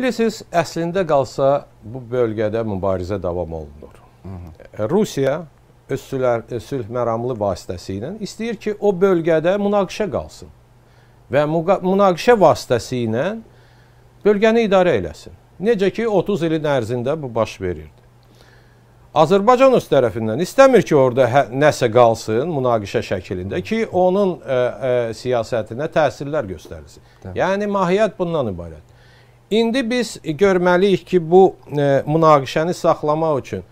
Bilirsiniz, əslində qalsa bu bölgədə mübarizə davam olunur. Hı e, -hı. Rusiya öz sülh, e, sülh məramlı vasitəsilə istəyir ki, o bölgədə münaqişə qalsın və münaqişə vasitəsilə bölgəni idarə eləsin. Necə ki 30 ilin ərzində bu baş verirdi. Azərbaycan öz tərəfindən istəmir ki, orada hə, nəsə qalsın münaqişə şəklində ki, onun ə, e, ə, siyasətinə təsirlər göstərilsin. Də. Yəni mahiyyət bundan ibarət. İndi biz görməliyik ki, bu e, münaqişəni saxlamaq üçün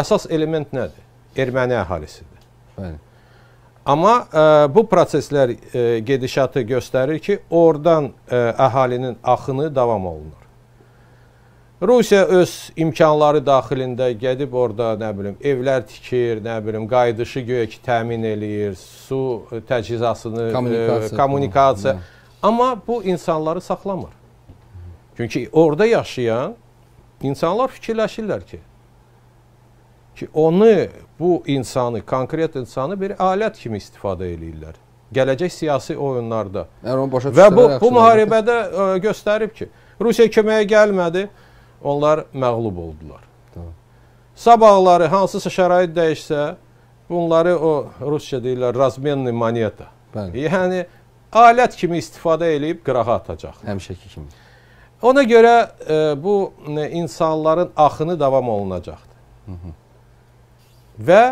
əsas element nədir? Erməni əhalisidir. Bəli. Amma e, bu proseslər e, gedişatı göstərir ki, oradan e, əhalinin axını davam olunur. Rusiya öz imkanları daxilində gedib orada, nə bilim, evlər tikir, nə bilim, qayıdışı göyə ki, təmin eləyir, su e, təchizatını, kommunikasiya. E, kommunikasiya. Amma bu insanları saxlamır. Çünki orada yaşayan insanlar fikirləşirlər ki, ki onu, bu insanı, konkret insanı bir alət kimi istifadə eləyirlər. Gələcək siyasi oyunlarda. Və bu, bu müharibədə ə, e, göstərib ki, Rusiya köməyə gəlmədi, onlar məğlub oldular. Tamam. Sabahları hansısa şərait dəyişsə, bunları o rusca deyirlər razmenni moneta. Bəli. Yəni alət kimi istifadə eləyib qırağa atacaq. Həmişəki kimi. Ona görə e, bu e, insanların axını davam olunacaqdır. Hı -hı. Və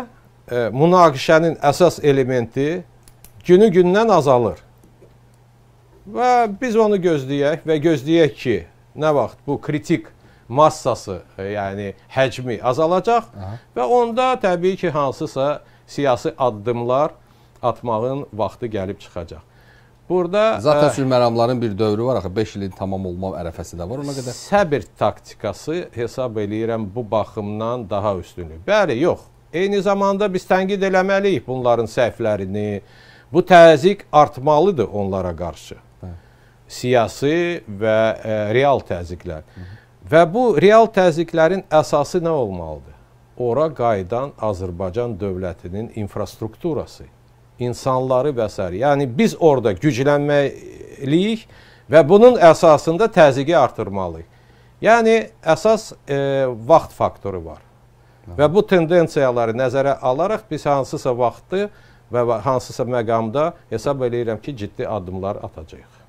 e, münaqişənin əsas elementi günü-gündən azalır. Və biz onu gözləyək və gözləyək ki, nə vaxt bu kritik massası, e, yəni həcmi azalacaq Aha. və onda təbii ki, hansısa siyasi addımlar atmağın vaxtı gəlib çıxacaq. Burada Zatən e, sülməramların bir dövrü var axı 5 ilin tamam olma ərəfəsi də var ona qədər. Səbir taktikası hesab eləyirəm bu baxımdan daha üstünü. Bəli, yox. Eyni zamanda biz tənqid eləməliyik bunların səhvlərini. Bu təzyiq artmalıdır onlara qarşı. Hə. Siyasi və e, real təzyiqlər. Hı -hı. Və bu real təzyiqlərin əsası nə olmalıdır? Ora qayıdan Azərbaycan dövlətinin infrastrukturası insanları və s. Yəni biz orada güclənməliyik və bunun əsasında təzyiqi artırmalıyıq. Yəni əsas e, vaxt faktoru var. Hı. Və bu tendensiyaları nəzərə alaraq biz hansısa vaxtı və hansısa məqamda hesab eləyirəm ki, ciddi addımlar atacağıq.